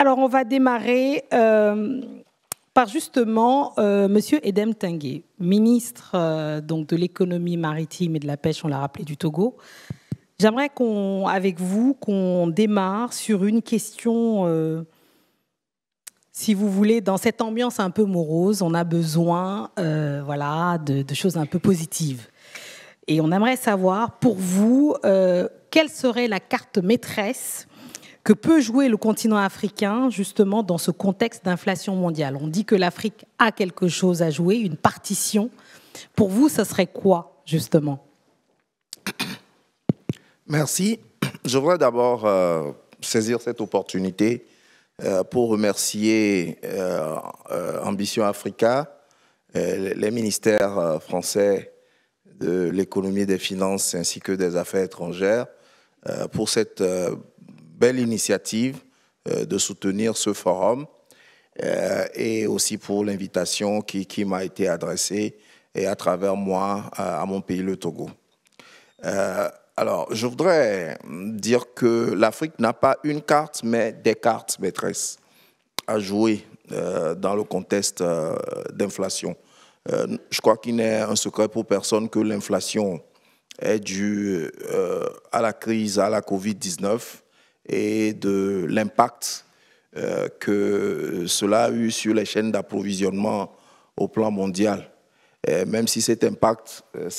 Alors, on va démarrer euh, par justement M. Euh, Monsieur Edem Tengue, ministre euh, donc de l'économie maritime et de la pêche, on l'a rappelé, du Togo. J'aimerais qu'on, avec vous, qu'on démarre sur une question, si vous voulez, dans cette ambiance un peu morose, on a besoin, voilà, de, choses un peu positives. Et on aimerait savoir, pour vous, quelle serait la carte maîtresse que peut jouer le continent africain justement dans ce contexte d'inflation mondiale On dit que l'Afrique a quelque chose à jouer, une partition. Pour vous, ce serait quoi justement Merci. Je voudrais d'abord euh, saisir cette opportunité euh, pour remercier euh, Ambition Africa, les ministères français de l'économie et des finances ainsi que des affaires étrangères pour cette belle initiative euh, de soutenir ce forum euh, et aussi pour l'invitation qui, m'a été adressée et à travers moi à mon pays, le Togo. Euh, alors, je voudrais dire que l'Afrique n'a pas une carte, mais des cartes maîtresses à jouer dans le contexte d'inflation. je crois qu'il n'est un secret pour personne que l'inflation est due à la crise, à la Covid-19, et de l'impact euh, que cela a eu sur les chaînes d'approvisionnement au plan mondial. même si cet impact, euh,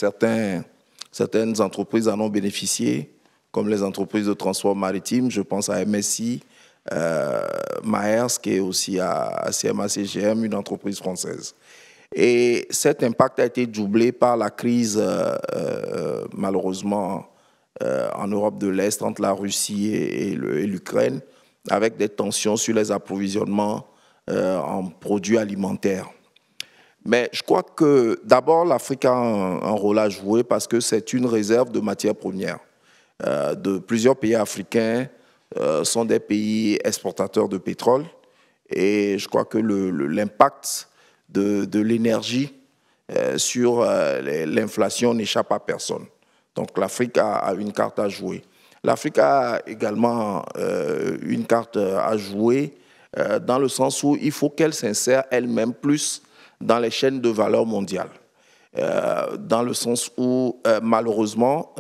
certaines entreprises en ont bénéficié, comme les entreprises de transport maritime, je pense à MSI, euh, Maersk et aussi à CMACGM, une entreprise française. Et cet impact a été doublé par la crise, malheureusement, euh, en Europe de l'Est entre la Russie et, l'Ukraine, avec des tensions sur les approvisionnements euh, en produits alimentaires. Mais je crois que d'abord, l'Afrique a un, rôle à jouer parce que c'est une réserve de matières premières. Euh, de plusieurs pays africains sont des pays exportateurs de pétrole et je crois que l'impact de l'énergie sur l'inflation n'échappe à personne. Donc l'Afrique a, une carte à jouer. L'Afrique a également euh, une carte euh, à jouer euh, dans le sens où il faut qu'elle s'insère elle-même plus dans les chaînes de valeur mondiale. dans le sens où, malheureusement,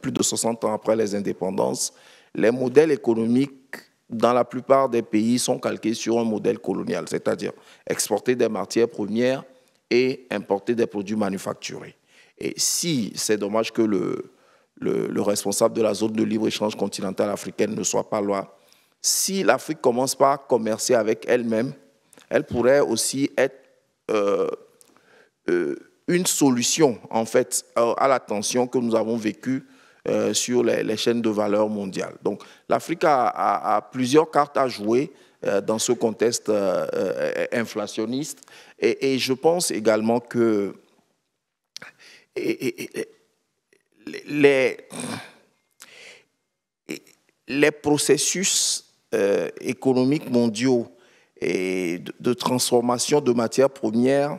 plus de 60 ans après les indépendances, les modèles économiques dans la plupart des pays sont calqués sur un modèle colonial, c'est-à-dire exporter des matières premières et importer des produits manufacturés. Et si c'est dommage que le, responsable de la zone de libre-échange continentale africaine ne soit pas loin, si l'Afrique commence par commercer avec elle-même, elle pourrait aussi être euh, euh, une solution, en fait, à la tension que nous avons vécue euh, sur les, chaînes de valeur mondiales. Donc, l'Afrique a, plusieurs cartes à jouer dans ce contexte inflationniste. et, je pense également que les, les processus euh, économiques mondiaux et de, transformation de matières premières.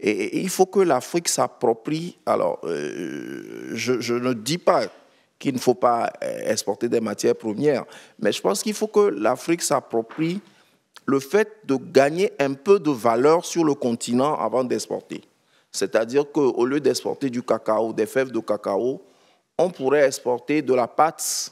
Et, il faut que l'Afrique s'approprie. Alors, euh, je, ne dis pas qu'il ne faut pas euh, exporter des matières premières, mais je pense qu'il faut que l'Afrique s'approprie le fait de gagner un peu de valeur sur le continent avant d'exporter. C'est-à-dire qu'au lieu d'exporter du cacao, des fèves de cacao, on pourrait exporter de la pâte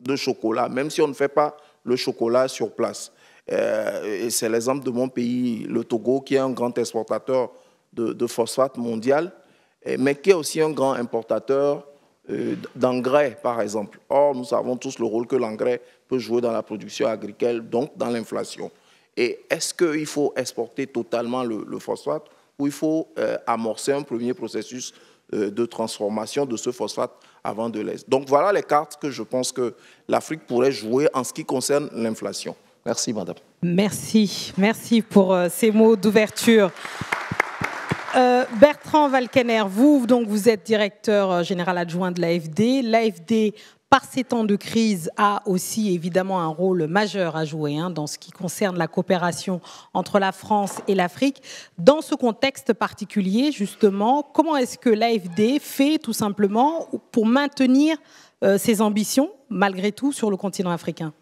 de chocolat, même si on ne fait pas le chocolat sur place. Euh, c'est l'exemple de mon pays, le Togo, qui est un grand exportateur de, phosphate mondial, mais qui est aussi un grand importateur euh, d'engrais, par exemple. Or, nous savons tous le rôle que l'engrais peut jouer dans la production agricole, donc dans l'inflation. Et est-ce qu'il faut exporter totalement le phosphate où il faut euh, amorcer un premier processus euh, de transformation de ce phosphate avant de l'Est. Donc voilà les cartes que je pense que l'Afrique pourrait jouer en ce qui concerne l'inflation. Merci, madame. Merci, merci pour euh, ces mots d'ouverture. Bertrand Valkener, vous, donc, vous êtes directeur général adjoint de l'AFD. L'AFD par ces temps de crise, a aussi évidemment un rôle majeur à jouer hein, dans ce qui concerne la coopération entre la France et l'Afrique. Dans ce contexte particulier, justement, comment est-ce que l'AFD fait tout simplement pour maintenir euh, ses ambitions, malgré tout, sur le continent africain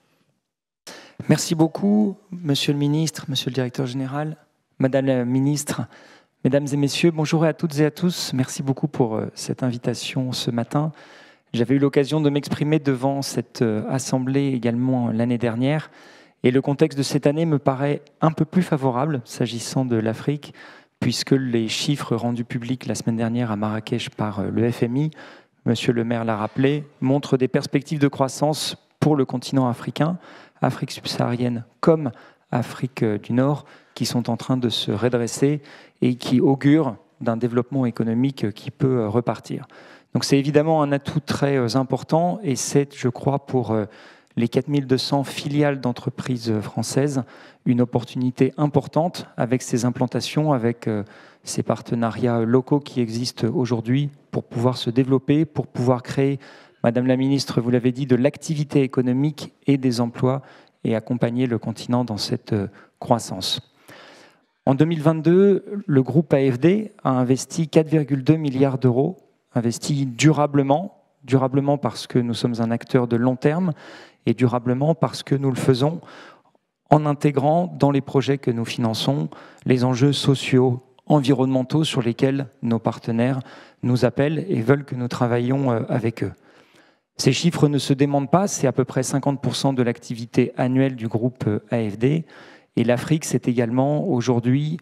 Merci beaucoup, Monsieur le Ministre, Monsieur le Directeur Général, Madame la Ministre. Mesdames et messieurs, bonjour à toutes et à tous. Merci beaucoup pour euh, cette invitation ce matin. J'avais eu l'occasion de m'exprimer devant cette euh, assemblée également euh, l'année dernière, et le contexte de cette année me paraît un peu plus favorable s'agissant de l'Afrique, puisque les chiffres rendus publics la semaine dernière à Marrakech par euh, le FMI, Monsieur le maire l'a rappelé, montrent des perspectives de croissance pour le continent africain, Afrique subsaharienne comme Afrique du Nord, qui sont en train de se redresser et qui augurent d'un développement économique qui peut repartir. Donc c'est évidemment un atout très euh, important et c'est, je crois, pour euh, les 4200 filiales d'entreprises françaises, une opportunité importante avec ces implantations, avec euh, ces partenariats locaux qui existent aujourd'hui pour pouvoir se développer, pour pouvoir créer, Madame la Ministre, vous l'avez dit, de l'activité économique et des emplois et accompagner le continent dans cette croissance. En 2022, le groupe AFD a investi 4,2 milliards d'euros investi durablement, durablement parce que nous sommes un acteur de long terme et durablement parce que nous le faisons en intégrant dans les projets que nous finançons les enjeux sociaux, environnementaux sur lesquels nos partenaires nous appellent et veulent que nous travaillions euh, avec eux. Ces chiffres ne se demandent pas, c'est à peu près 50% de l'activité annuelle du groupe euh, AFD. Et l'Afrique, c'est également aujourd'hui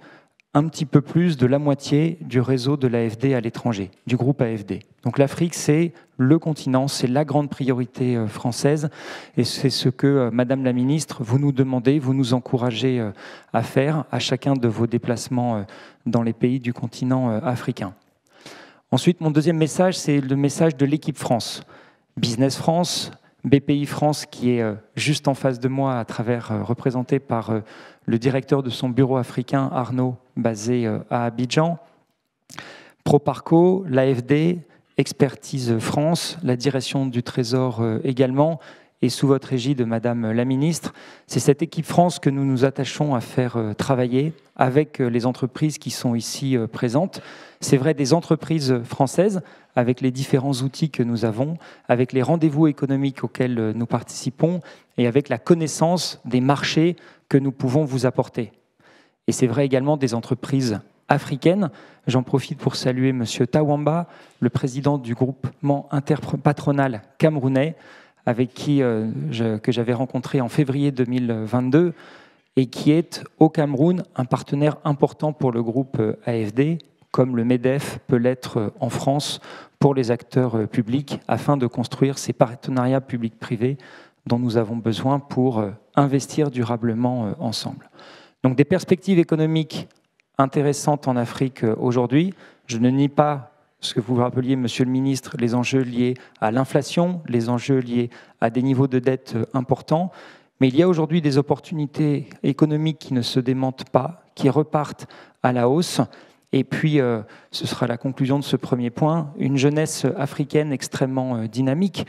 un petit peu plus de la moitié du réseau de l'AFD à l'étranger, du groupe AFD. Donc l'Afrique, c'est le continent, c'est la grande priorité euh, française, et c'est ce que, euh, Madame la Ministre, vous nous demandez, vous nous encouragez euh, à faire à chacun de vos déplacements dans les pays du continent africain. Ensuite, mon deuxième message, c'est le message de l'équipe France. Business France, BPI France, qui est juste en face de moi, à travers, représenté par le directeur de son bureau africain, Arnaud basée euh, à Abidjan. Proparco, l'AFD, Expertise France, la direction du Trésor euh, également, et sous votre égide, Madame la Ministre. C'est cette équipe France que nous nous attachons à faire euh, travailler avec les entreprises qui sont ici présentes. C'est vrai des entreprises françaises, avec les différents outils que nous avons, avec les rendez-vous économiques auxquels nous participons et avec la connaissance des marchés que nous pouvons vous apporter. Et c'est vrai également des entreprises africaines. J'en profite pour saluer M. Tawamba, le président du groupement interpatronal camerounais, avec qui euh, que j'avais rencontré en février 2022 et qui est au Cameroun un partenaire important pour le groupe euh, AFD, comme le MEDEF peut l'être euh, en France pour les acteurs publics, afin de construire ces partenariats publics-privés dont nous avons besoin pour investir durablement ensemble. Donc des perspectives économiques intéressantes en Afrique euh, aujourd'hui. Je ne nie pas ce que vous rappeliez, Monsieur le Ministre, les enjeux liés à l'inflation, les enjeux liés à des niveaux de dette euh, importants. Mais il y a aujourd'hui des opportunités économiques qui ne se démentent pas, qui repartent à la hausse. Et puis, euh, ce sera la conclusion de ce premier point, une jeunesse africaine extrêmement dynamique,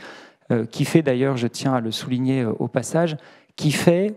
qui fait d'ailleurs, je tiens à le souligner au passage, qui fait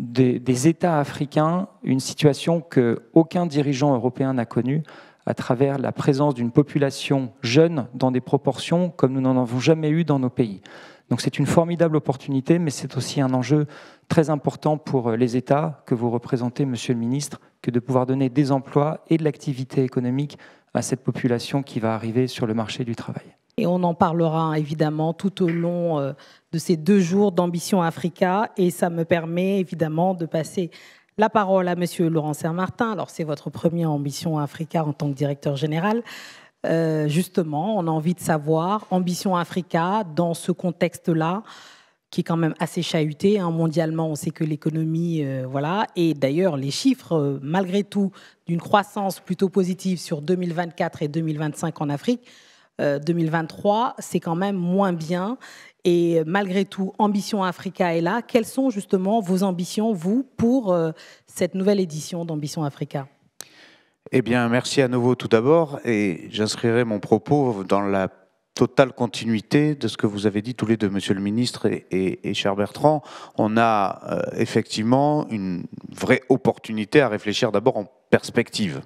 des, États africains une situation que aucun dirigeant européen n'a connue à travers la présence d'une population jeune dans des proportions comme nous n'en avons jamais eu dans nos pays. Donc c'est une formidable opportunité, mais c'est aussi un enjeu très important pour euh, les États que vous représentez, Monsieur le Ministre, que de pouvoir donner des emplois et de l'activité économique à cette population qui va arriver sur le marché du travail. Et on en parlera évidemment tout au long euh, de ces deux jours d'Ambition Africa. Et ça me permet évidemment de passer la parole à Monsieur Laurent Saint-Martin. Alors, c'est votre première Ambition Africa en tant que directeur général. Euh, justement, on a envie de savoir, Ambition Africa, dans ce contexte-là, qui est quand même assez chahuté. Hein, mondialement, on sait que l'économie, euh, voilà, et d'ailleurs les chiffres, malgré tout, d'une croissance plutôt positive sur 2024 et 2025 en Afrique, 2023, euh, c'est quand même moins bien. Et malgré tout, Ambition Africa est là. Quelles sont justement vos ambitions, vous, pour euh, cette nouvelle édition d'Ambition Africa Eh bien, merci à nouveau tout d'abord. Et j'inscrirai mon propos dans la totale continuité de ce que vous avez dit tous les deux, Monsieur le Ministre et, cher Bertrand. On a euh, effectivement une vraie opportunité à réfléchir d'abord en perspective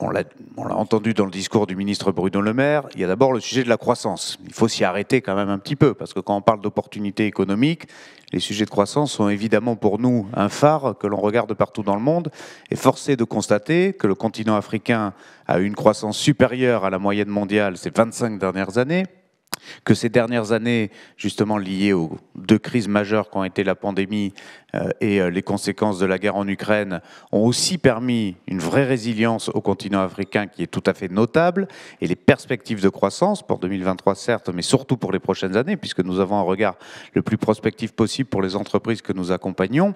on l'a entendu dans le discours du ministre Bruno Le Maire, il y a d'abord le sujet de la croissance. Il faut s'y arrêter quand même un petit peu, parce que quand on parle d'opportunités économiques, les sujets de croissance sont évidemment pour nous un phare que l'on regarde partout dans le monde, et forcé de constater que le continent africain a une croissance supérieure à la moyenne mondiale ces 25 dernières années, que ces dernières années, justement liées aux deux crises majeures qu'ont été la pandémie euh, et euh, les conséquences de la guerre en Ukraine, ont aussi permis une vraie résilience au continent africain qui est tout à fait notable, et les perspectives de croissance pour 2023 certes, mais surtout pour les prochaines années, puisque nous avons un regard le plus prospectif possible pour les entreprises que nous accompagnons,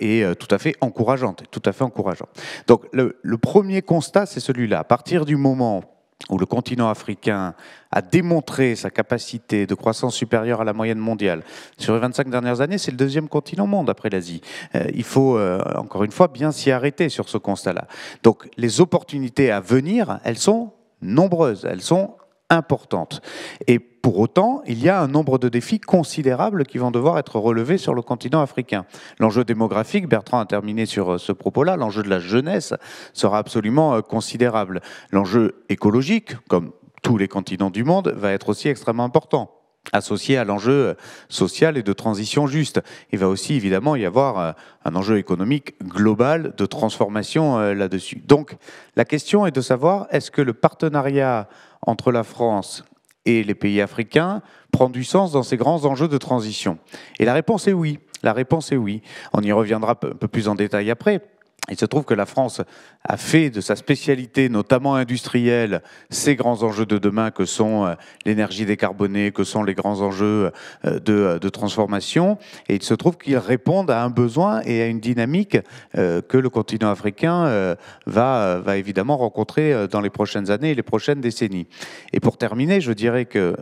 est euh, tout à fait encourageante, tout à fait encourageante. Donc le premier constat, c'est celui-là. À partir du moment où le continent africain a démontré sa capacité de croissance supérieure à la moyenne mondiale. Sur les 25 dernières années, c'est le deuxième continent au monde après l'Asie. Euh, il faut, euh, encore une fois, bien s'y arrêter sur ce constat-là. Donc les opportunités à venir, elles sont nombreuses, elles sont importante. Et pour autant, il y a un nombre de défis considérables qui vont devoir être relevés sur le continent africain. L'enjeu démographique, Bertrand a terminé sur euh, ce propos-là, l'enjeu de la jeunesse sera absolument euh, considérable. L'enjeu écologique, comme tous les continents du monde, va être aussi extrêmement important associé à l'enjeu euh, social et de transition juste. Il va aussi évidemment y avoir euh, un enjeu économique global de transformation euh, là-dessus. Donc la question est de savoir est-ce que le partenariat entre la France et les pays africains prend du sens dans ces grands enjeux de transition Et la réponse est oui. La réponse est oui. On y reviendra un peu plus en détail après. Il se trouve que la France a fait de sa spécialité, notamment industrielle, ces grands enjeux de demain que sont euh, l'énergie décarbonée, que sont les grands enjeux euh, euh, de, transformation. Et il se trouve qu'ils répondent à un besoin et à une dynamique que le continent africain va, évidemment rencontrer dans les prochaines années et les prochaines décennies. Et pour terminer, je dirais que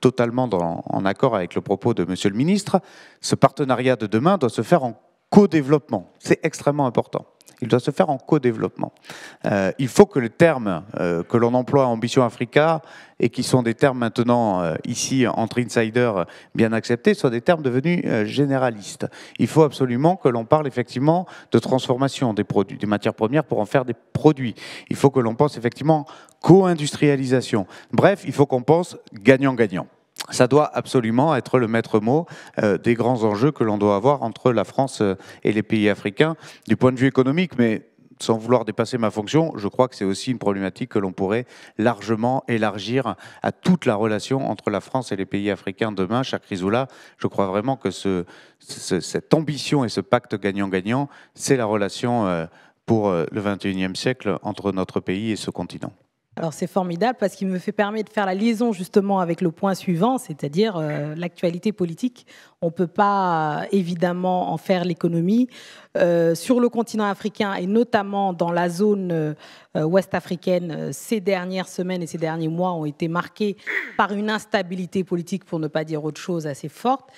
totalement en accord avec le propos de Monsieur le Ministre, ce partenariat de demain doit se faire en co-développement. C'est extrêmement important. Il doit se faire en co-développement. Euh, il faut que les termes euh, que l'on emploie à Ambition Africa et qui sont des termes maintenant euh, ici entre insiders bien acceptés soient des termes devenus généralistes. Il faut absolument que l'on parle effectivement de transformation des produits, des matières premières pour en faire des produits. Il faut que l'on pense effectivement co-industrialisation. Bref, il faut qu'on pense gagnant-gagnant ça doit absolument être le maître mot euh, des grands enjeux que l'on doit avoir entre la France euh, et les pays africains du point de vue économique, mais sans vouloir dépasser ma fonction, je crois que c'est aussi une problématique que l'on pourrait largement élargir à toute la relation entre la France et les pays africains demain. Chaque Crisoula. je crois vraiment que cette ambition et ce pacte gagnant-gagnant, c'est la relation euh, pour le 21e siècle entre notre pays et ce continent. Alors c'est formidable parce qu'il me fait permettre de faire la liaison justement avec le point suivant, c'est-à-dire euh, l'actualité politique. On ne peut pas évidemment en faire l'économie. Euh, sur le continent africain et notamment dans la zone euh, ouest africaine, ces dernières semaines et ces derniers mois ont été marqués par une instabilité politique, pour ne pas dire autre chose, assez forte.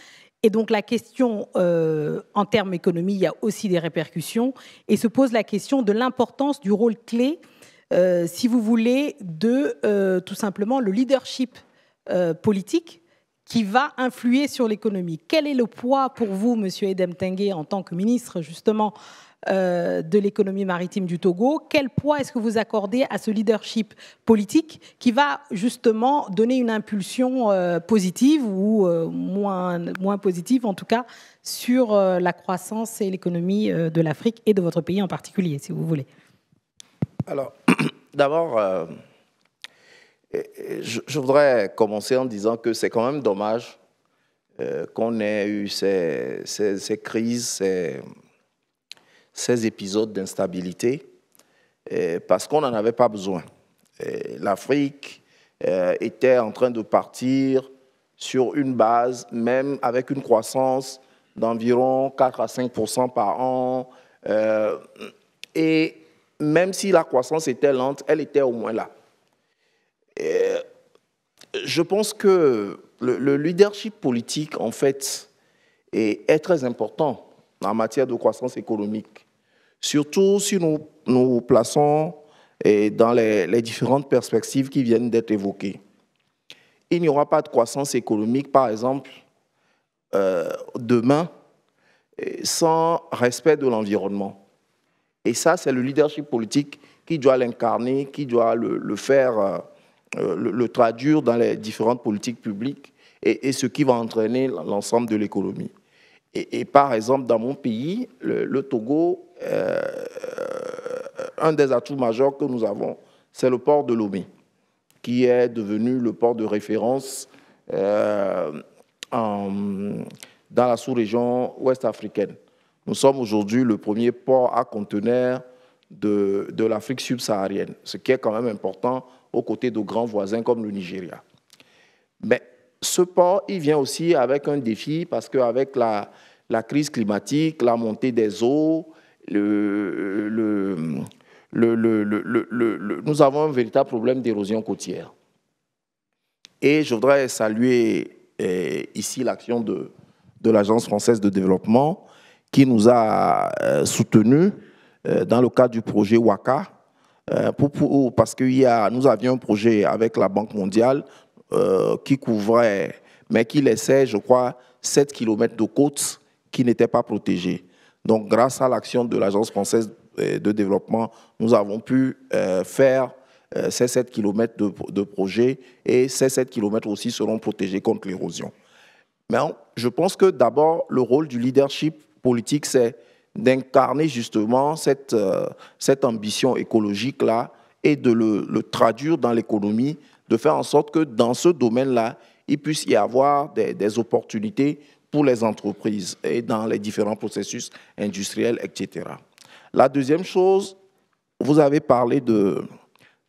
Et donc la question, en termes économie, il y a aussi des répercussions, et se pose la question de l'importance du rôle clé euh, si vous voulez, de euh, tout simplement le leadership euh, politique qui va influer sur l'économie. Quel est le poids pour vous, Monsieur Edem Tengue, en tant que ministre justement de l'économie maritime du Togo Quel poids est-ce que vous accordez à ce leadership politique qui va justement donner une impulsion positive ou moins positive en tout cas sur la croissance et l'économie de l'Afrique et de votre pays en particulier, si vous voulez alors, d'abord, euh, je, voudrais commencer en disant que c'est quand même dommage euh, qu'on ait eu ces, crises, ces, épisodes d'instabilité, parce qu'on n'en avait pas besoin. L'Afrique euh, était en train de partir sur une base, même avec une croissance d'environ 4 à 5 par an. et même si la croissance était lente, elle était au moins là. je pense que le, leadership politique, en fait, est, très important en matière de croissance économique, surtout si nous nous plaçons eh, dans les, différentes perspectives qui viennent d'être évoquées. Il n'y aura pas de croissance économique, par exemple, euh, demain, eh, sans respect de l'environnement. Et ça, c'est le leadership politique qui doit l'incarner, qui doit le, faire, euh, euh, le, traduire dans les différentes politiques publiques et, ce qui va entraîner l'ensemble de l'économie. Et, par exemple, dans mon pays, le, Togo, euh, un des atouts majeurs que nous avons, c'est le port de Lomé, qui est devenu le port de référence dans la sous-région ouest africaine. Nous sommes aujourd'hui le premier port à conteneurs de, l'Afrique subsaharienne, ce qui est quand même important aux côtés de grands voisins comme le Nigeria. Mais ce port, il vient aussi avec un défi parce qu'avec la, crise climatique, la montée des eaux, nous avons un véritable problème d'érosion côtière. Et je voudrais saluer eh, ici l'action de l'Agence française de développement qui nous a euh, soutenus euh, dans le cadre du projet WACA, euh, pour, parce que y a, nous avions un projet avec la Banque mondiale qui couvrait, mais qui laissait, je crois, 7 km de côte qui n'étaient pas protégées. Donc, grâce à l'action de l'Agence française de développement, nous avons pu faire ces 7 km de, projet et ces 7 km aussi seront protégés contre l'érosion. Mais je pense que d'abord, le rôle du leadership politique, c'est d'incarner justement cette, euh, cette ambition écologique-là et de le, traduire dans l'économie, de faire en sorte que dans ce domaine-là, il puisse y avoir des, opportunités pour les entreprises et dans les différents processus industriels, etc. La deuxième chose, vous avez parlé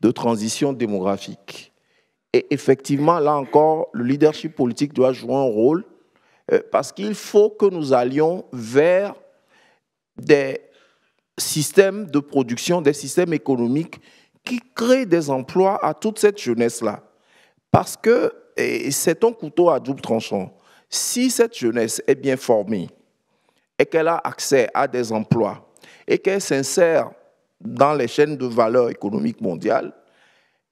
de transition démographique. Et effectivement, là encore, le leadership politique doit jouer un rôle euh, parce qu'il faut que nous allions vers des systèmes de production, des systèmes économiques qui créent des emplois à toute cette jeunesse-là. Parce que c'est un couteau à double tranchant. Si cette jeunesse est bien formée et qu'elle a accès à des emplois et qu'elle s'insère dans les chaînes de valeur économique mondiale,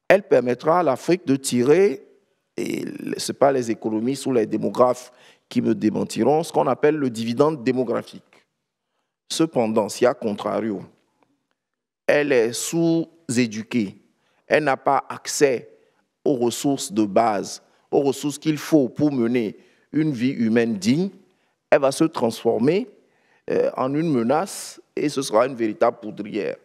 elle permettra à l'Afrique de tirer, et ce pas les économistes ou les démographes qui me démentiront, ce qu'on appelle le dividende démographique. Cependant, si à contrario, elle est sous-éduquée, elle n'a pas accès aux ressources de base, aux ressources qu'il faut pour mener une vie humaine digne, elle va se transformer euh, en une menace et ce sera une véritable poudrière.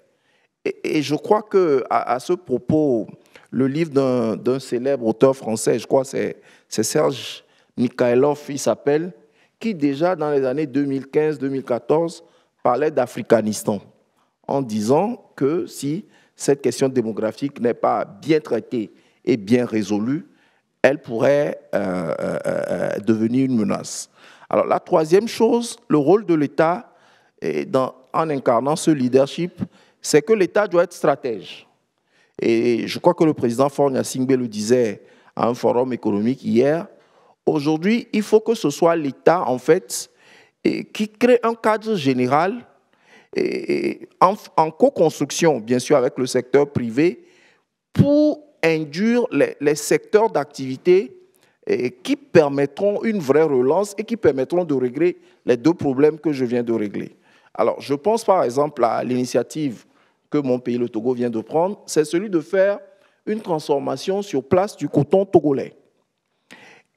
Et, je crois que à, ce propos, le livre d'un célèbre auteur français, je crois c'est Serge Mikhailov, il s'appelle, qui déjà dans les années 2015-2014 parlait d'Africanistan en disant que si cette question démographique n'est pas bien traitée et bien résolue, elle pourrait euh, euh, euh, devenir une menace. Alors la troisième chose, le rôle de l'État en incarnant ce leadership, c'est que l'État doit être stratège. Et je crois que le président Fornia Singbe le disait à un forum économique hier, Aujourd'hui, il faut que ce soit l'État, en fait, qui crée un cadre général en, co-construction, bien sûr, avec le secteur privé, pour induire les secteurs d'activité qui permettront une vraie relance et qui permettront de régler les deux problèmes que je viens de régler. Alors, je pense par exemple à l'initiative que mon pays, le Togo, vient de prendre, c'est celui de faire une transformation sur place du coton togolais.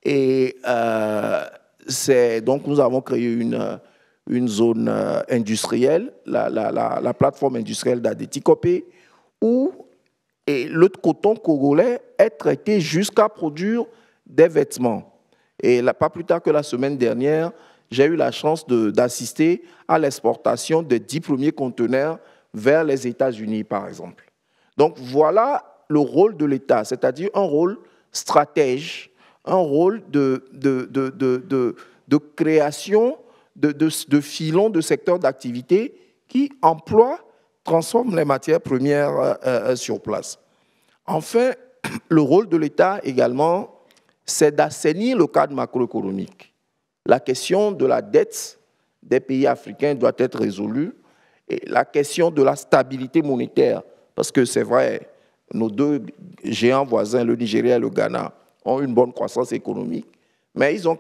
Et euh, c'est donc nous avons créé une, une zone euh, industrielle, la, la, la, plateforme industrielle d'Adétikopé, où et le coton congolais est traité jusqu'à produire des vêtements. Et pas plus tard que la semaine dernière, j'ai eu la chance d'assister à l'exportation des dix premiers conteneurs vers les États-Unis, par exemple. Donc voilà le rôle de l'État, c'est-à-dire un rôle stratège un rôle de, création de, filons de secteurs d'activité qui emploient, transforment les matières premières euh, euh, euh, sur place. Enfin, le rôle de l'État également, c'est d'assainir le cadre macroéconomique. La question de la dette des pays africains doit être résolue et la question de la stabilité monétaire, parce que c'est vrai, nos deux géants voisins, le Nigeria et le Ghana, ont une bonne croissance économique, mais ils ont,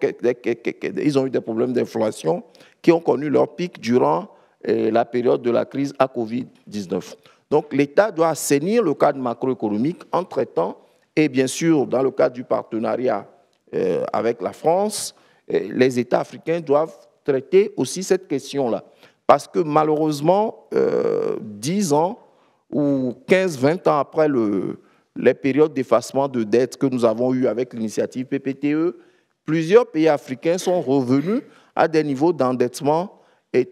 ils ont eu des problèmes d'inflation qui ont connu leur pic durant eh, la période de la crise à Covid-19. Donc l'État doit assainir le cadre macroéconomique en traitant, et bien sûr dans le cadre du partenariat eh, avec la France, eh, les États africains doivent traiter aussi cette question-là. Parce que malheureusement, 10 euh, ans ou 15-20 ans après le, les périodes d'effacement de dettes que nous avons eues avec l'initiative PPTE, plusieurs pays africains sont revenus à des niveaux d'endettement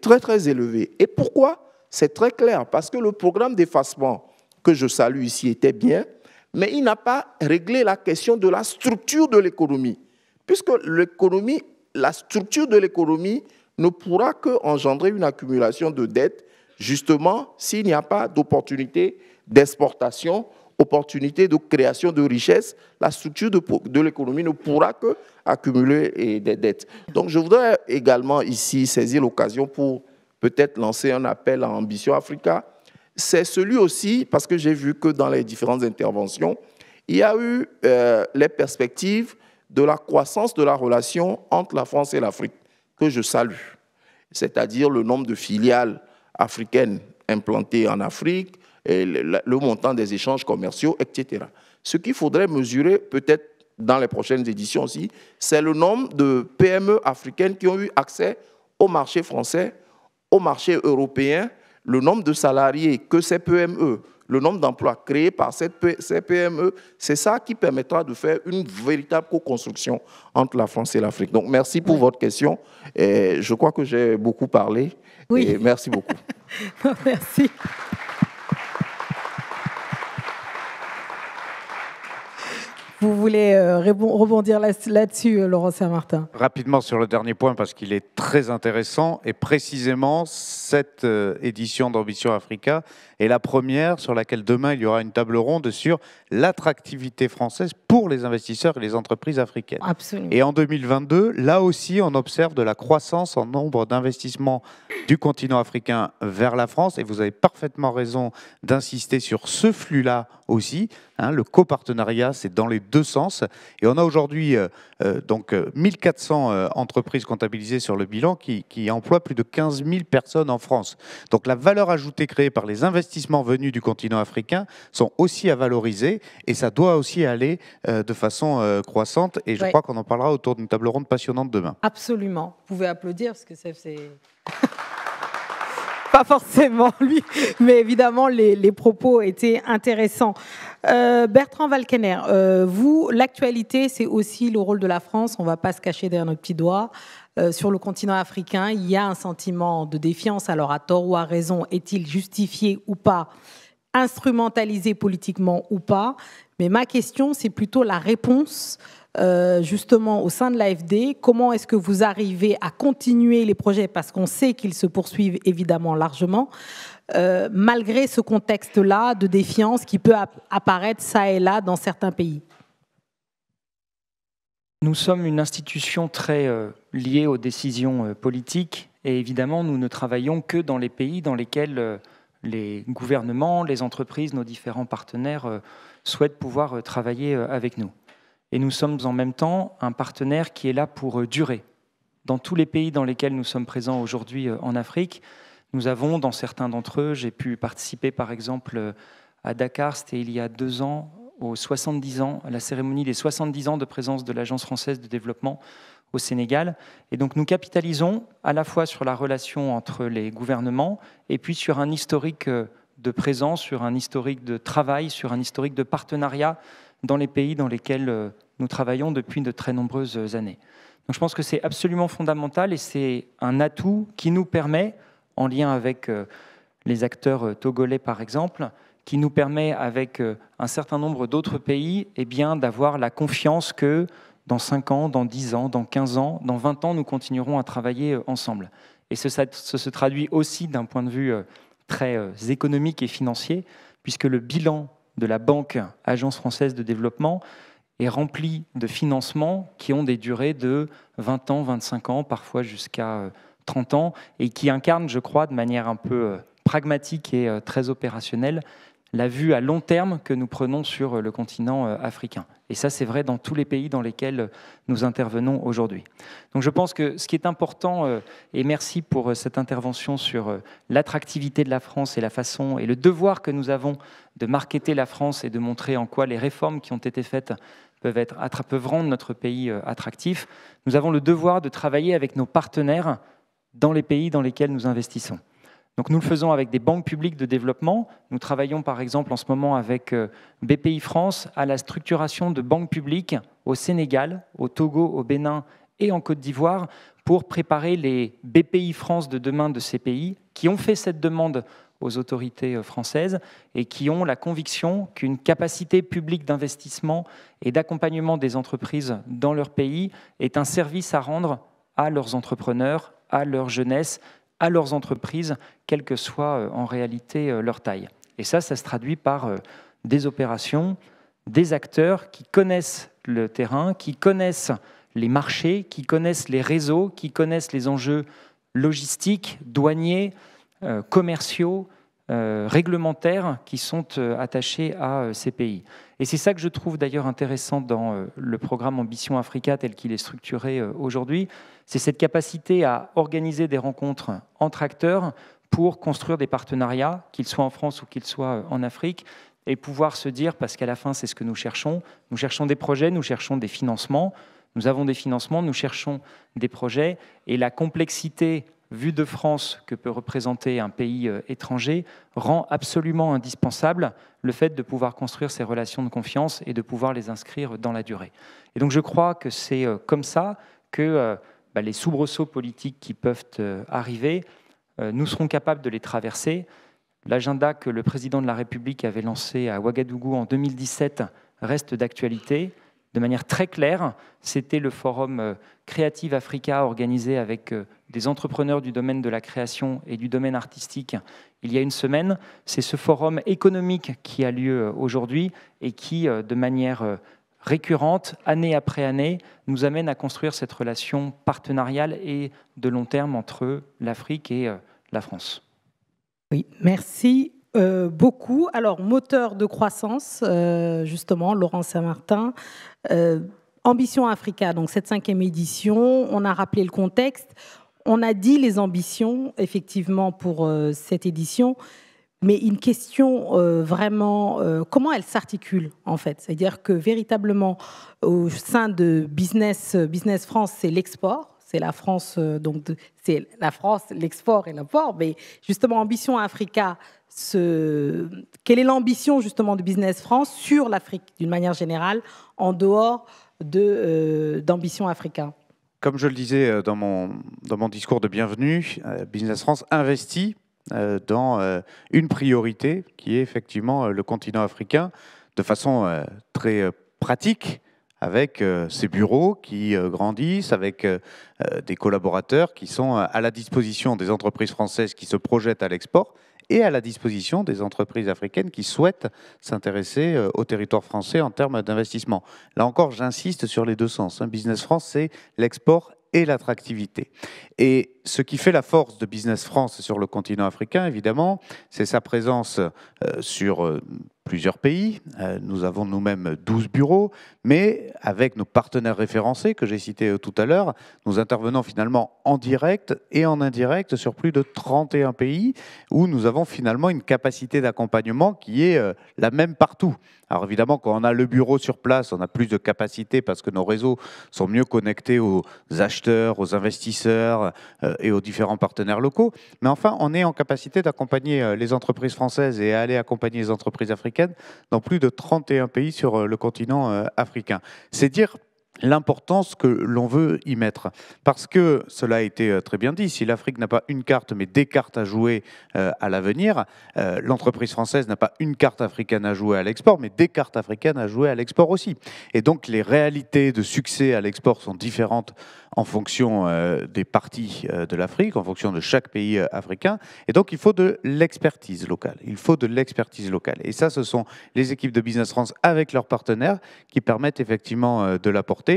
très très élevés. Et pourquoi C'est très clair, parce que le programme d'effacement que je salue ici était bien, mais il n'a pas réglé la question de la structure de l'économie, puisque l'économie, la structure de l'économie ne pourra qu'engendrer une accumulation de dettes, justement s'il n'y a pas d'opportunité d'exportation opportunité de création de richesses, la structure de, l'économie ne pourra que accumuler eh, des dettes. Donc je voudrais également ici saisir l'occasion pour peut-être lancer un appel à Ambition Africa. C'est celui aussi, parce que j'ai vu que dans les différentes interventions, il y a eu euh, les perspectives de la croissance de la relation entre la France et l'Afrique, que je salue, c'est-à-dire le nombre de filiales africaines implantées en Afrique, et le, montant des échanges commerciaux, etc. Ce qu'il faudrait mesurer peut-être dans les prochaines éditions aussi, c'est le nombre de PME africaines qui ont eu accès au marché français, au marché européen, le nombre de salariés que ces PME, le nombre d'emplois créés par ces PME, c'est ça qui permettra de faire une véritable co-construction entre la France et l'Afrique. Donc merci pour votre question. Et je crois que j'ai beaucoup parlé. Et merci beaucoup. merci. Vous voulez euh, rebondir là-dessus, euh, Laurent Saint-Martin Rapidement sur le dernier point, parce qu'il est très intéressant. Et précisément, cette euh, édition d'Ambition Africa est la première sur laquelle demain, il y aura une table ronde sur l'attractivité française pour les investisseurs et les entreprises africaines. Absolument. Et en 2022, là aussi, on observe de la croissance en nombre d'investissements du continent africain vers la France. Et vous avez parfaitement raison d'insister sur ce flux-là aussi. Hein, le copartenariat, c'est dans les deux sens. Et on a aujourd'hui euh, euh, donc 1400 euh, entreprises comptabilisées sur le bilan qui, qui, emploient plus de 15 000 personnes en France. Donc la valeur ajoutée créée par les investissements venus du continent africain sont aussi à valoriser et ça doit aussi aller de façon croissante. Et je crois qu'on en parlera autour d'une table ronde passionnante demain. Absolument. Vous pouvez applaudir parce que c'est... pas forcément lui, mais évidemment, les, propos étaient intéressants. Euh, Bertrand Valkener, euh, vous, l'actualité, c'est aussi le rôle de la France, on ne va pas se cacher derrière nos petits doigts. Euh, sur le continent africain, il y a un sentiment de défiance, alors à tort ou à raison, est-il justifié ou pas instrumentalisé politiquement ou pas, mais ma question, c'est plutôt la réponse euh, justement au sein de l'AFD Comment est-ce que vous arrivez à continuer les projets Parce qu'on sait qu'ils se poursuivent évidemment largement, euh, malgré ce contexte-là de défiance qui peut apparaître ça et là dans certains pays. Nous sommes une institution très euh, liée aux décisions politiques et évidemment nous ne travaillons que dans les pays dans lesquels les gouvernements, les entreprises, nos différents partenaires souhaitent pouvoir travailler avec nous et nous sommes en même temps un partenaire qui est là pour euh, durer. Dans tous les pays dans lesquels nous sommes présents aujourd'hui euh, en Afrique, nous avons, dans certains d'entre eux, j'ai pu participer par exemple euh, à Dakar, c'était il y a deux ans, aux 70 ans, à la cérémonie des 70 ans de présence de l'Agence française de développement au Sénégal. Et donc nous capitalisons à la fois sur la relation entre les gouvernements et puis sur un historique de présence, sur un historique de travail, sur un historique de partenariat dans les pays dans lesquels euh, nous travaillons depuis de très nombreuses années. Donc je pense que c'est absolument fondamental et c'est un atout qui nous permet, en lien avec euh, les acteurs euh, togolais par exemple, qui nous permet avec un certain nombre d'autres pays et eh bien, d'avoir la confiance que dans 5 ans, dans 10 ans, dans 15 ans, dans 20 ans, nous continuerons à travailler ensemble. Et ça, se traduit aussi d'un point de vue très économique et financier, puisque le bilan de la banque Agence française de développement est remplie de financements qui ont des durées de 20 ans, 25 ans, parfois jusqu'à 30 euh, ans, et qui incarnent, je crois, de manière un peu euh, pragmatique et euh, très opérationnelle, la vue à long terme que nous prenons sur le continent euh, africain. Et ça, c'est vrai dans tous les pays dans lesquels euh, nous intervenons aujourd'hui. Donc je pense que ce qui est important, euh, et merci pour cette intervention sur l'attractivité de la France et la façon et le devoir que nous avons de marketer la France et de montrer en quoi les réformes qui ont été faites peuvent, être, peuvent rendre notre pays attractif, nous avons le devoir de travailler avec nos partenaires dans les pays dans lesquels nous investissons. Donc nous le faisons avec des banques publiques de développement. Nous travaillons par exemple en ce moment avec euh, BPI France à la structuration de banques publiques au Sénégal, au Togo, au Bénin et en Côte d'Ivoire pour préparer les BPI France de demain de ces pays qui ont fait cette demande aux autorités euh, françaises et qui ont la conviction qu'une capacité publique d'investissement et d'accompagnement des entreprises dans leur pays est un service à rendre à leurs entrepreneurs, à leur jeunesse à leurs entreprises, quelle que soit euh, en réalité euh, leur taille. Et ça, ça se traduit par euh, des opérations, des acteurs qui connaissent le terrain, qui connaissent les marchés, qui connaissent les réseaux, qui connaissent les enjeux logistiques, douaniers, commerciaux, euh, réglementaires qui sont euh, attachés à euh, ces pays. Et c'est ça que je trouve d'ailleurs intéressant dans le programme Ambition Africa tel qu'il est structuré aujourd'hui, c'est cette capacité à organiser des rencontres entre acteurs pour construire des partenariats, qu'ils soient en France ou qu'ils soient en Afrique, et pouvoir se dire, parce qu'à la fin c'est ce que nous cherchons, nous cherchons des projets, nous cherchons des financements, nous avons des financements, nous cherchons des projets, et la complexité vue de France que peut représenter un pays euh, étranger rend absolument indispensable le fait de pouvoir construire ces relations de confiance et de pouvoir les inscrire dans la durée. Et donc je crois que c'est euh, comme ça que euh, bah, les soubresauts politiques qui peuvent arriver, nous serons capables de les traverser. L'agenda que le président de la République avait lancé à Ouagadougou en 2017 reste d'actualité de manière très claire. C'était le forum euh, Creative Africa organisé avec euh, des entrepreneurs du domaine de la création et du domaine artistique il y a une semaine. C'est ce forum économique qui a lieu euh, aujourd'hui et qui, de manière récurrente, année après année, nous amène à construire cette relation partenariale et de long terme entre l'Afrique et la France. Oui, merci euh, beaucoup. Alors, moteur de croissance, euh, justement, Laurent Saint-Martin. Euh, Ambition Africa, donc cette cinquième édition, on a rappelé le contexte, on a dit les ambitions, effectivement, pour cette édition, mais une question vraiment, comment elle s'articule, en fait C'est-à-dire que véritablement, au sein de Business, Business France, c'est l'export, c'est la France, donc c'est la France, l'export et l'import, mais justement, Ambition Africa, ce, quelle est l'ambition justement de Business France sur l'Afrique d'une manière générale, en dehors euh, d'ambition de, d'ambition africaine Comme je le disais euh, dans dans mon discours de bienvenue, euh, Business France investit dans une priorité qui est effectivement le continent africain de façon très pratique avec ses bureaux qui grandissent, avec des collaborateurs qui sont à la disposition des entreprises françaises qui se projettent à l'export et à la disposition des entreprises africaines qui souhaitent s'intéresser euh, au territoire français en termes d'investissement. Là encore, j'insiste sur les deux sens. Hein. Business France, c'est l'export et l'attractivité. Et ce qui fait la force de Business France sur le continent africain, évidemment, c'est sa présence euh, sur euh, plusieurs pays. Euh, nous avons nous-mêmes 12 bureaux, mais avec nos partenaires référencés que j'ai cités euh, tout à l'heure, nous intervenons finalement en direct et en indirect sur plus de 31 pays où nous avons finalement une capacité d'accompagnement qui est euh, la même partout. Alors évidemment, quand on a le bureau sur place, on a plus de capacité parce que nos réseaux sont mieux connectés aux acheteurs, aux investisseurs euh, et aux différents partenaires locaux. Mais enfin, on est en capacité d'accompagner euh, les entreprises françaises et aller accompagner les entreprises africaines dans plus de 31 pays sur euh, le continent africain. C'est dire l'importance que l'on veut y mettre. Parce que, cela a été euh, très bien dit, si l'Afrique n'a pas une carte, mais des cartes à jouer euh, à l'avenir, euh, l'entreprise française n'a pas une carte africaine à jouer à l'export, mais des cartes africaines à jouer à l'export aussi. Et donc les réalités de succès à l'export sont différentes en fonction des parties de l'Afrique, en fonction de chaque pays africain. Et donc il faut de l'expertise locale. Il faut de l'expertise locale. Et ça, ce sont les équipes de Business France avec leurs partenaires qui permettent effectivement de l'apporter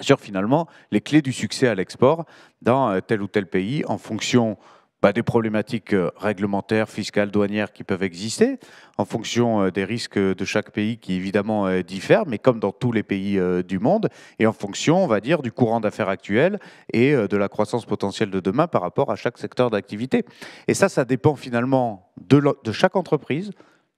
sur finalement les clés du succès à l'export dans euh, tel ou tel pays en fonction bah, des problématiques euh, réglementaires, fiscales, douanières qui peuvent exister en fonction euh, des risques de chaque pays qui évidemment diffèrent, mais comme dans tous les pays du monde, et en fonction, on va dire, du courant d'affaires actuel et de la croissance potentielle de demain par rapport à chaque secteur d'activité. Et ça, ça dépend finalement de chaque entreprise,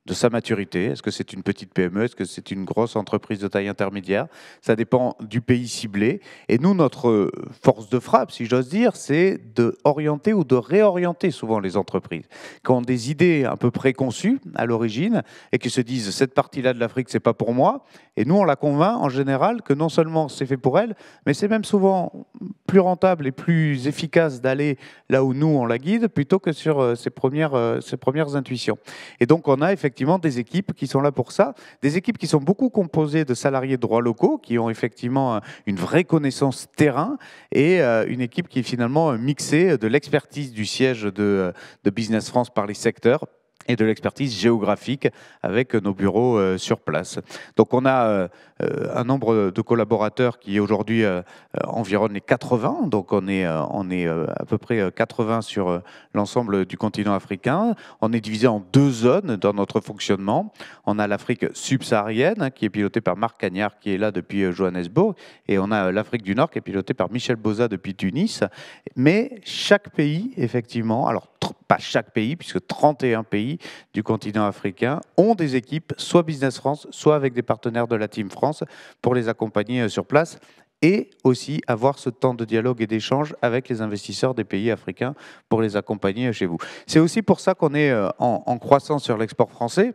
de sa maturité. Est-ce que c'est une petite PME Est-ce que c'est une grosse entreprise de taille intermédiaire Ça dépend du pays ciblé. Et nous, notre euh, force de frappe, si j'ose dire, c'est d'orienter ou de réorienter souvent les entreprises qui ont des idées un peu préconçues à l'origine et qui se disent cette partie-là de l'Afrique, c'est pas pour moi. Et nous, on la convainc en général que non seulement c'est fait pour elle, mais c'est même souvent plus rentable et plus efficace d'aller là où nous on la guide plutôt que sur euh, ses premières, euh, ses premières intuitions. Et donc, on a effectivement effectivement des équipes qui sont là pour ça, des équipes qui sont beaucoup composées de salariés de droits locaux, qui ont effectivement euh, une vraie connaissance terrain, et euh, une équipe qui est finalement euh, mixée de l'expertise du siège de, de Business France par les secteurs, et de l'expertise géographique avec nos bureaux euh, sur place. Donc on a euh, un nombre de collaborateurs qui aujourd'hui euh, environ les 80, donc on est, on est à peu près 80 sur l'ensemble du continent africain. On est divisé en deux zones dans notre fonctionnement. On a l'Afrique subsaharienne hein, qui est pilotée par Marc Cagnard qui est là depuis Johannesburg et on a l'Afrique du Nord qui est pilotée par Michel Boza depuis Tunis. Mais chaque pays, effectivement, alors pas chaque pays, puisque 31 pays du continent africain ont des équipes, soit Business France, soit avec des partenaires de la Team France, pour les accompagner euh, sur place et aussi avoir ce temps de dialogue et d'échange avec les investisseurs des pays africains pour les accompagner euh, chez vous. C'est aussi pour ça qu'on est euh, en, en croissance sur l'export français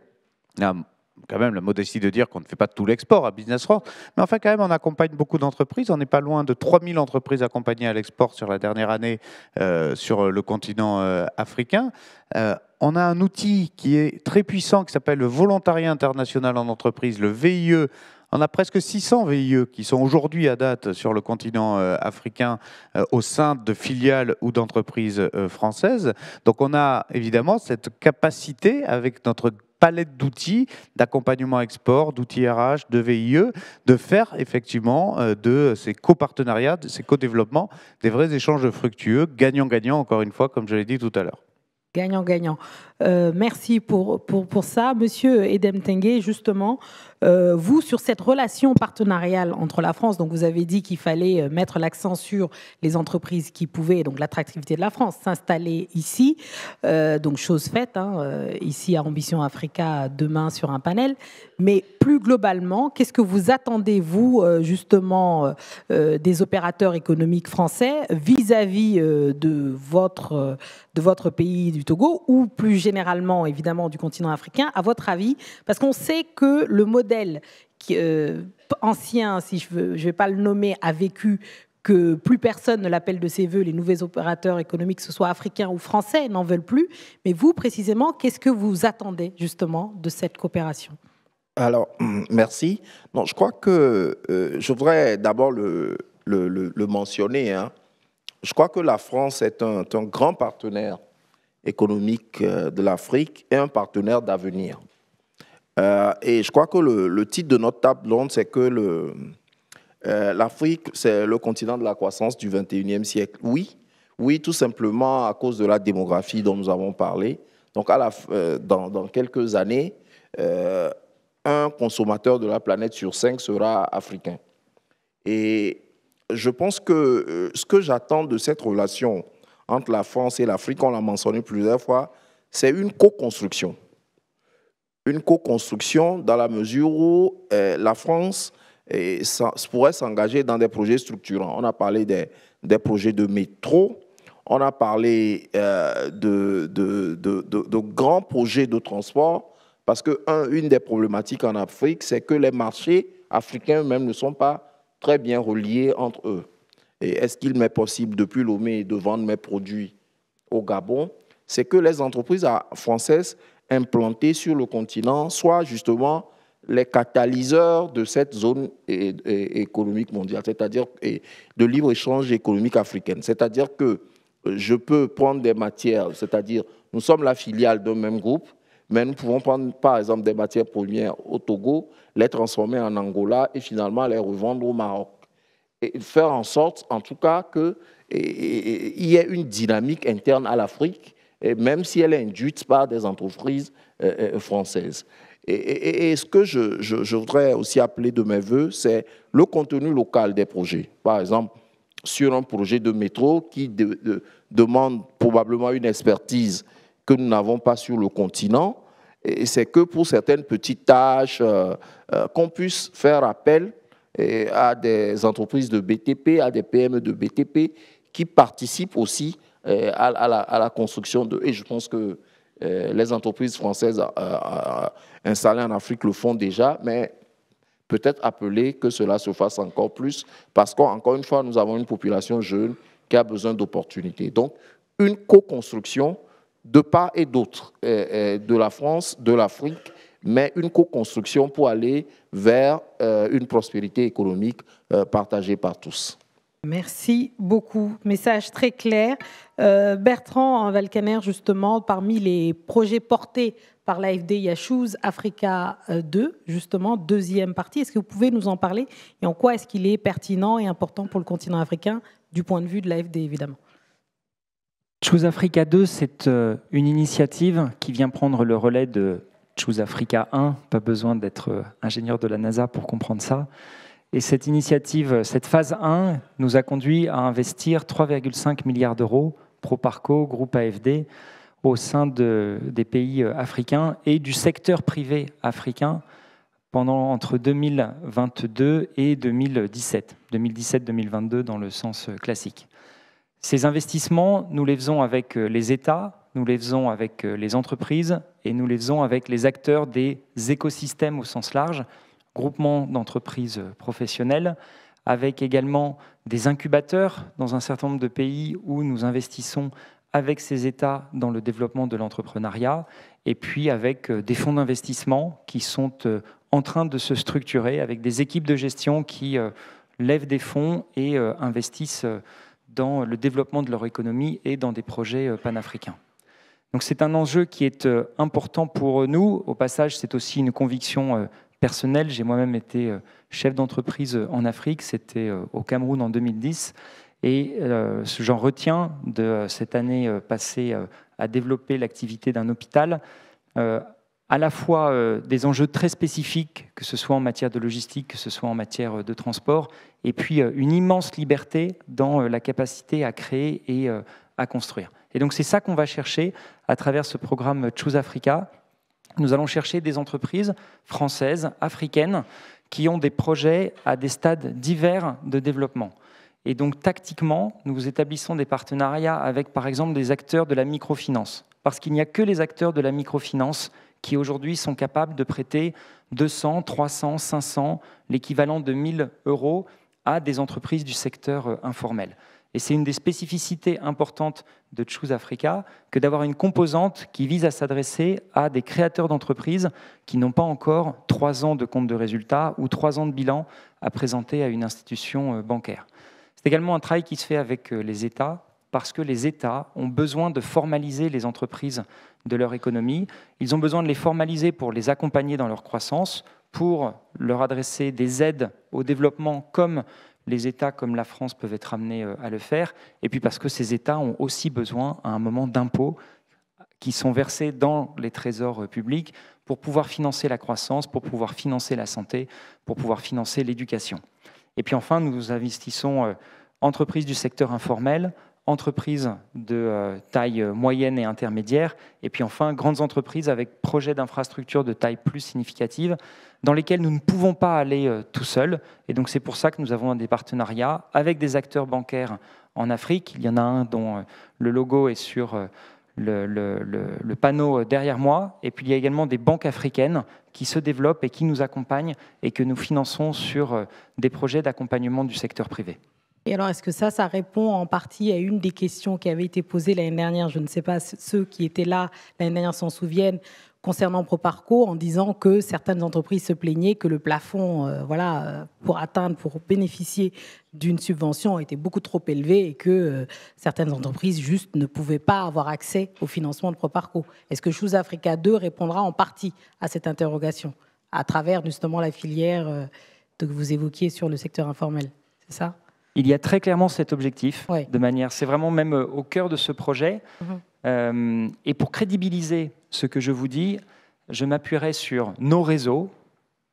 quand même la modestie de dire qu'on ne fait pas tout l'export à Business France, mais enfin quand même on accompagne beaucoup d'entreprises, on n'est pas loin de 3000 entreprises accompagnées à l'export sur la dernière année euh, sur le continent euh, africain. Euh, on a un outil qui est très puissant qui s'appelle le volontariat international en entreprise, le VIE. On a presque 600 VIE qui sont aujourd'hui à date sur le continent africain au sein de filiales ou d'entreprises françaises. Donc on a évidemment cette capacité avec notre palette d'outils d'accompagnement export, d'outils RH, de VIE, de faire effectivement euh, de ces copartenariats, de ces co-développements, des vrais échanges fructueux, gagnant-gagnant, encore une fois, comme je l'ai dit tout à l'heure. Gagnant-gagnant. Euh, merci pour, pour, ça. Monsieur Edem Tengue, justement, euh, vous, sur cette relation partenariale entre la France, donc vous avez dit qu'il fallait euh, mettre l'accent sur les entreprises qui pouvaient, donc l'attractivité de la France, s'installer ici, donc chose faite, hein, ici à Ambition Africa, demain sur un panel. Mais plus globalement, qu'est-ce que vous attendez, vous, justement, des opérateurs économiques français vis-à-vis de, votre, de votre pays du Togo ou plus généralement évidemment du continent africain, à votre avis Parce qu'on sait que le modèle euh, ancien, si je ne je vais pas le nommer, a vécu que plus personne ne l'appelle de ses voeux, les nouveaux opérateurs économiques, que ce soit africains ou français, n'en veulent plus. Mais vous, précisément, qu'est-ce que vous attendez justement de cette coopération Alors, merci. Non, je crois que euh, je voudrais d'abord le, mentionner. Hein. Je crois que la France est un, est un grand partenaire économique euh, de l'Afrique et un partenaire d'avenir. Euh, et je crois que le, titre de notre table ronde, c'est que euh, l'Afrique, c'est le continent de la croissance du 21e siècle. Oui, oui, tout simplement à cause de la démographie dont nous avons parlé. Donc, à dans, quelques années, un consommateur de la planète sur cinq sera africain. Et je pense que ce que j'attends de cette relation entre la France et l'Afrique, on l'a mentionné plusieurs fois, c'est une co-construction. Une co-construction dans la mesure où euh, la France et, euh, pourrait s'engager dans des projets structurants. On a parlé des, des projets de métro, on a parlé euh, de, de, de, grands projets de transport, parce que une des problématiques en Afrique, c'est que les marchés africains eux-mêmes ne sont pas très bien reliés entre eux et est-ce qu'il m'est possible depuis Lomé de vendre mes produits au Gabon, c'est que les entreprises françaises implantées sur le continent soient justement les catalyseurs de cette zone économique mondiale, c'est-à-dire de libre-échange économique africaine. C'est-à-dire que euh, je peux prendre des matières, c'est-à-dire nous sommes la filiale d'un même groupe, mais nous pouvons prendre par exemple des matières premières au Togo, les transformer en Angola et finalement les revendre au Maroc faire en sorte, en tout cas, qu'il y ait une dynamique interne à l'Afrique, même si elle est induite par des entreprises euh, euh, françaises. Et, ce que je, voudrais aussi appeler de mes voeux, c'est le contenu local des projets. Par exemple, sur un projet de métro qui demande probablement une expertise que nous n'avons pas sur le continent, c'est que pour certaines petites tâches, euh, qu'on puisse faire appel à des entreprises de BTP, à des PME de BTP qui participent aussi euh, à, la, construction de. Et je pense que euh, les entreprises françaises euh, installées en Afrique le font déjà, mais peut-être appeler que cela se fasse encore plus, parce qu'encore une fois, nous avons une population jeune qui a besoin d'opportunités. Donc, une co-construction de part et d'autre, de la France, de l'Afrique, mais une co-construction pour aller vers euh, une prospérité économique euh, partagée par tous. Merci beaucoup. Message très clair. Euh, Bertrand Valcaner, justement, parmi les projets portés par l'AFD, il y a Choose Africa 2, justement, deuxième partie. Est-ce que vous pouvez nous en parler et en quoi est-ce qu'il est pertinent et important pour le continent africain du point de vue de l'AFD, évidemment Choose Africa 2, c'est une initiative qui vient prendre le relais de Choose Africa 1, pas besoin d'être euh, ingénieur de la NASA pour comprendre ça. Et cette initiative, euh, cette phase 1, nous a conduit à investir 3,5 milliards d'euros pro groupe AFD, au sein des pays euh, africains et du secteur privé africain pendant entre 2022 et 2017, 2017-2022 dans le sens classique. Ces investissements, nous les faisons avec les États, nous les faisons avec euh, les entreprises et nous les faisons avec les acteurs des écosystèmes au sens large, groupements d'entreprises euh, professionnelles, avec également des incubateurs dans un certain nombre de pays où nous investissons avec ces États dans le développement de l'entrepreneuriat, et puis avec euh, des fonds d'investissement qui sont en train de se structurer, avec des équipes de gestion qui lèvent des fonds et investissent dans le développement de leur économie et dans des projets panafricains. Donc c'est un enjeu qui est euh, important pour euh, nous. Au passage, c'est aussi une conviction euh, personnelle. J'ai moi-même été chef d'entreprise en Afrique, c'était au Cameroun en 2010. Et j'en retiens de cette année passée à développer l'activité d'un hôpital, à la fois des enjeux très spécifiques, que ce soit en matière de logistique, que ce soit en matière de transport, et puis une immense liberté dans la capacité à créer et à construire. Et donc c'est ça qu'on va chercher à travers ce programme Choose Africa. Nous allons chercher des entreprises françaises, africaines, qui ont des projets à des stades divers de développement. Et donc tactiquement, nous établissons des partenariats avec par exemple des acteurs de la microfinance, parce qu'il n'y a que les acteurs de la microfinance qui aujourd'hui sont capables de prêter 200, 300, 500, l'équivalent de 1000 euros à des entreprises du secteur informel. Et c'est une des spécificités importantes de Choose Africa que d'avoir une composante qui vise à s'adresser à des créateurs d'entreprises qui n'ont pas encore trois ans de compte de résultat ou trois ans de bilan à présenter à une institution euh, bancaire. C'est également un travail qui se fait avec euh, les États parce que les États ont besoin de formaliser les entreprises de leur économie. Ils ont besoin de les formaliser pour les accompagner dans leur croissance, pour leur adresser des aides au développement comme les États comme la France peuvent être amenés euh, à le faire, et puis parce que ces États ont aussi besoin à un moment d'impôts qui sont versés dans les trésors euh, publics pour pouvoir financer la croissance, pour pouvoir financer la santé, pour pouvoir financer l'éducation. Et puis enfin, nous investissons euh, entreprises du secteur informel, entreprises de euh, taille moyenne et intermédiaire, et puis enfin grandes entreprises avec projets d'infrastructures de taille plus significative, dans lesquelles nous ne pouvons pas aller euh, tout seuls. Et donc c'est pour ça que nous avons des partenariats avec des acteurs bancaires en Afrique. Il y en a un dont euh, le logo est sur le, le panneau derrière moi, et puis il y a également des banques africaines qui se développent et qui nous accompagnent et que nous finançons sur des projets d'accompagnement du secteur privé. Et alors, est-ce que ça, ça répond en partie à une des questions qui avait été posée l'année dernière Je ne sais pas, ceux qui étaient là l'année dernière s'en souviennent concernant Proparco, en disant que certaines entreprises se plaignaient que le plafond euh, voilà, euh, pour atteindre, pour bénéficier d'une subvention était beaucoup trop élevé et que euh, certaines entreprises juste ne pouvaient pas avoir accès au financement de Proparco. Est-ce que Choose Africa 2 répondra en partie à cette interrogation à travers justement la filière que vous évoquiez sur le secteur informel C'est ça il y a très clairement cet objectif, de manière, c'est vraiment même euh, au cœur de ce projet. Mm-hmm. Euh, et pour crédibiliser ce que je vous dis, je m'appuierai sur nos réseaux.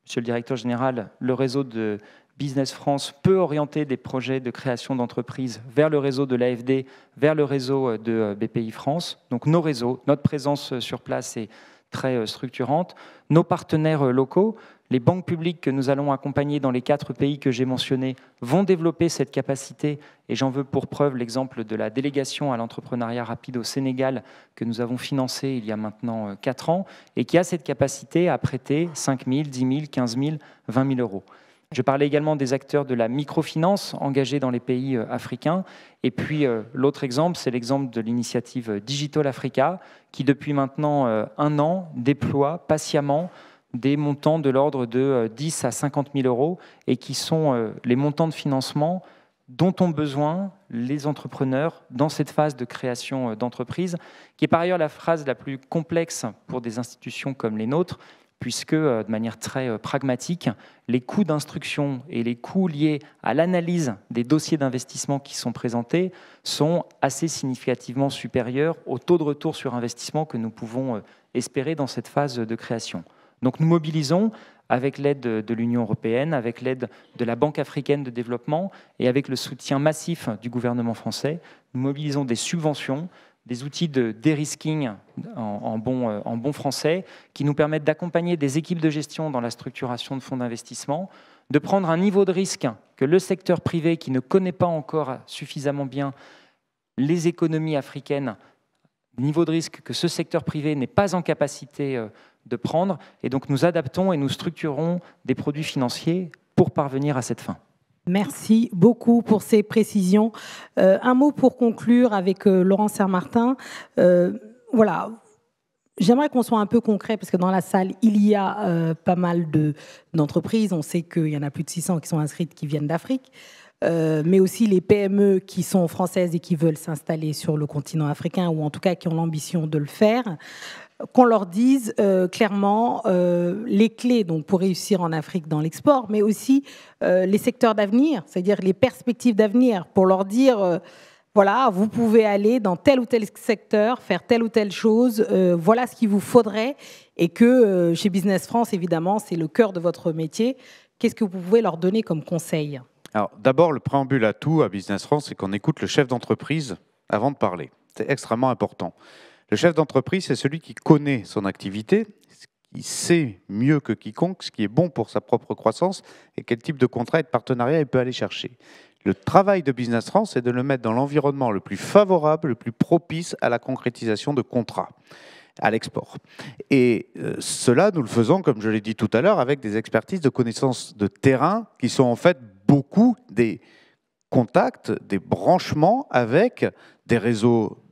Monsieur le directeur général, le réseau de Business France peut orienter des projets de création d'entreprises vers le réseau de l'AFD, vers le réseau euh, de BPI France. Donc nos réseaux, notre présence sur place est très structurante. Nos partenaires locaux, les banques publiques que nous allons accompagner dans les quatre pays que j'ai mentionnés vont développer cette capacité et j'en veux pour preuve l'exemple de la délégation à l'entrepreneuriat rapide au Sénégal que nous avons financé il y a maintenant euh, quatre ans et qui a cette capacité à prêter 5 000, 10 000, 15 000, 20 000 euros. Je parlais également des acteurs de la microfinance engagés dans les pays euh, africains. Et puis euh, l'autre exemple, c'est l'exemple de l'initiative Digital Africa qui depuis maintenant un an déploie patiemment des montants de l'ordre de 10 euh, à 50 000 euros et qui sont euh, les montants de financement dont ont besoin les entrepreneurs dans cette phase de création euh, d'entreprise, qui est par ailleurs la phrase la plus complexe pour des institutions comme les nôtres, puisque de manière très pragmatique, les coûts d'instruction et les coûts liés à l'analyse des dossiers d'investissement qui sont présentés sont assez significativement supérieurs au taux de retour sur investissement que nous pouvons espérer dans cette phase de création. Donc nous mobilisons avec l'aide de l'Union européenne, avec l'aide de la Banque africaine de développement et avec le soutien massif du gouvernement français, nous mobilisons des subventions, des outils de dérisking euh, en, bon, français qui nous permettent d'accompagner des équipes de gestion dans la structuration de fonds d'investissement, de prendre un niveau de risque que le secteur privé qui ne connaît pas encore suffisamment bien les économies africaines, niveau de risque que ce secteur privé n'est pas en capacité euh, de prendre. Et donc nous adaptons et nous structurons des produits financiers pour parvenir à cette fin. Merci beaucoup pour ces précisions. Euh, un mot pour conclure avec euh, Laurent Saint-Martin. Euh, voilà. J'aimerais qu'on soit un peu concret parce que dans la salle, il y a pas mal d'entreprises. On sait qu'il y en a plus de 600 qui sont inscrites qui viennent d'Afrique. mais aussi les PME qui sont françaises et qui veulent s'installer sur le continent africain, ou en tout cas qui ont l'ambition de le faire qu'on leur dise euh, clairement euh, les clés donc pour réussir en Afrique dans l'export, mais aussi euh, les secteurs d'avenir, c'est-à-dire les perspectives d'avenir, pour leur dire voilà, vous pouvez aller dans tel ou tel secteur, faire telle ou telle chose, voilà ce qu'il vous faudrait, et que chez Business France, évidemment, c'est le cœur de votre métier. Qu'est-ce que vous pouvez leur donner comme conseil Alors d'abord, le préambule à tout à Business France, c'est qu'on écoute le chef d'entreprise avant de parler. C'est extrêmement important. Le chef d'entreprise, c'est celui qui connaît son activité, qui sait mieux que quiconque ce qui est bon pour sa propre croissance et quel type de contrat et de partenariat il peut aller chercher. Le travail de Business France, c'est de le mettre dans l'environnement le plus favorable, le plus propice à la concrétisation de contrats à l'export. Et euh, cela, nous le faisons, comme je l'ai dit tout à l'heure, avec des expertises de connaissances de terrain qui sont en fait beaucoup des contacts, des branchements avec des réseaux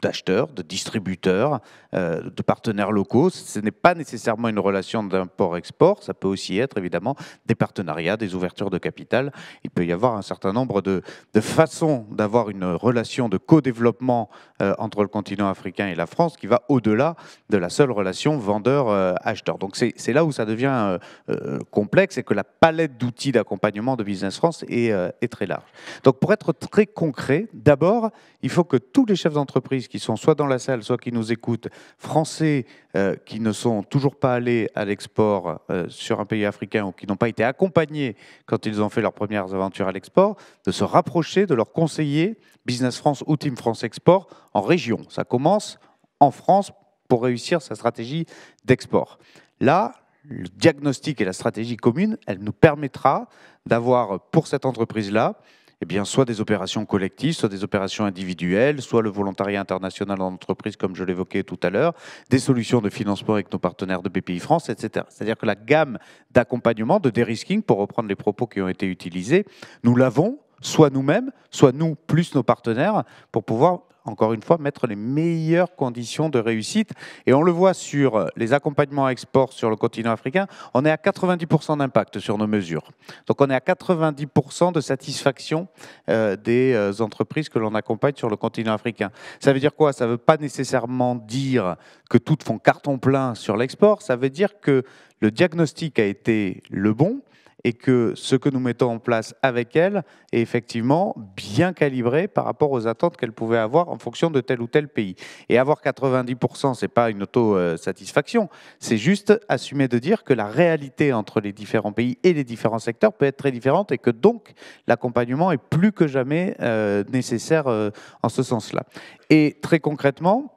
d'acheteurs, de distributeurs, euh, de partenaires locaux. Ce n'est pas nécessairement une relation d'import-export, ça peut aussi être évidemment des partenariats, des ouvertures de capital. Il peut y avoir un certain nombre de, de façons d'avoir une relation de co-développement euh, entre le continent africain et la France qui va au-delà de la seule relation vendeur-acheteur. Donc c'est là où ça devient euh, complexe et que la palette d'outils d'accompagnement de Business France est, est très large. Donc pour être très concret, d'abord, il faut que tous les chefs d'entreprise qui sont soit dans la salle, soit qui nous écoutent, français euh, qui ne sont toujours pas allés à l'export euh, sur un pays africain ou qui n'ont pas été accompagnés quand ils ont fait leurs premières aventures à l'export, de se rapprocher de leurs conseiller Business France ou Team France Export en région. Ça commence en France pour réussir sa stratégie d'export. Là, le diagnostic et la stratégie commune, elle nous permettra d'avoir pour cette entreprise-là eh bien, soit des opérations collectives, soit des opérations individuelles, soit le volontariat international en entreprise, comme je l'évoquais tout à l'heure, des solutions de financement avec nos partenaires de BPI France, etc. C'est-à-dire que la gamme d'accompagnement, de dérisking, pour reprendre les propos qui ont été utilisés, nous l'avons, soit nous-mêmes, soit nous plus nos partenaires, pour pouvoir encore une fois, mettre les meilleures conditions de réussite. Et on le voit sur les accompagnements à export sur le continent africain, on est à 90% d'impact sur nos mesures. Donc on est à 90% de satisfaction euh, des euh, entreprises que l'on accompagne sur le continent africain. Ça veut dire quoi Ça ne veut pas nécessairement dire que toutes font carton plein sur l'export, ça veut dire que le diagnostic a été le bon, et que ce que nous mettons en place avec elle est effectivement bien calibré par rapport aux attentes qu'elle pouvait avoir en fonction de tel ou tel pays. Et avoir 90%, ce n'est pas une auto-satisfaction, c'est juste assumer de dire que la réalité entre les différents pays et les différents secteurs peut être très différente et que donc l'accompagnement est plus que jamais euh, nécessaire euh, en ce sens-là. Et très concrètement,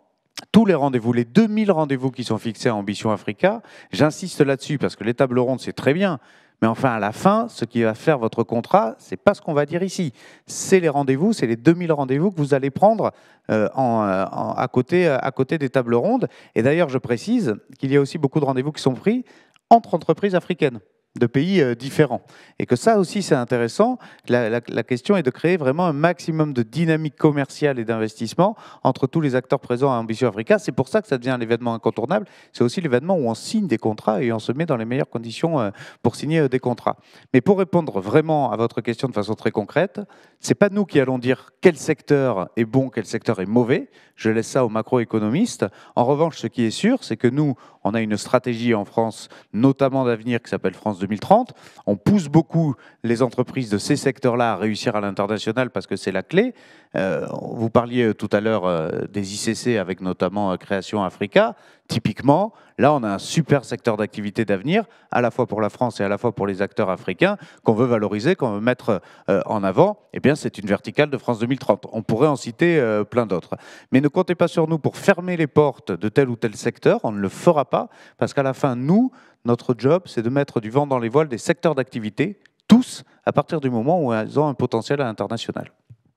tous les rendez-vous, les 2000 rendez-vous qui sont fixés à Ambition Africa, j'insiste là-dessus parce que les tables rondes, c'est très bien, mais enfin, à la fin, ce qui va faire votre contrat, ce n'est pas ce qu'on va dire ici. C'est les rendez-vous, c'est les 2000 rendez-vous que vous allez prendre euh, euh, à, côté, euh, à côté des tables rondes. Et d'ailleurs, je précise qu'il y a aussi beaucoup de rendez-vous qui sont pris entre entreprises africaines de pays euh, différents. Et que ça aussi, c'est intéressant. La, question est de créer vraiment un maximum de dynamique commerciale et d'investissement entre tous les acteurs présents à Ambition Africa. C'est pour ça que ça devient un événement incontournable. C'est aussi l'événement où on signe des contrats et on se met dans les meilleures conditions euh, pour signer euh, des contrats. Mais pour répondre vraiment à votre question de façon très concrète, c'est pas nous qui allons dire quel secteur est bon, quel secteur est mauvais. Je laisse ça aux macroéconomistes. En revanche, ce qui est sûr, c'est que nous, on a une stratégie en France, notamment d'avenir, qui s'appelle France 2030. On pousse beaucoup les entreprises de ces secteurs-là à réussir à l'international parce que c'est la clé. Euh, vous parliez tout à l'heure euh, des ICC avec notamment euh, Création Africa. Typiquement, là, on a un super secteur d'activité d'avenir, à la fois pour la France et à la fois pour les acteurs africains, qu'on veut valoriser, qu'on veut mettre en avant. Eh bien, c'est une verticale de France 2030. On pourrait en citer plein d'autres. Mais ne comptez pas sur nous pour fermer les portes de tel ou tel secteur. On ne le fera pas parce qu'à la fin, nous, notre job, c'est de mettre du vent dans les voiles des secteurs d'activité, tous, à partir du moment où elles ont un potentiel à l'international.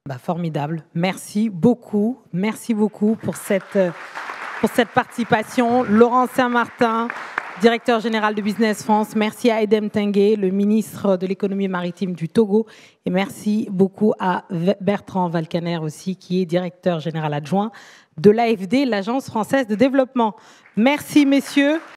Bah, formidable. Merci beaucoup. Merci beaucoup pour cette, pour cette participation. Laurent Saint-Martin, directeur général de Business France. Merci à Edem Tengue, le ministre de l'économie maritime du Togo. Et merci beaucoup à Bertrand Valcaner aussi, qui est directeur général adjoint de l'AFD, l'Agence française de développement. Merci, messieurs.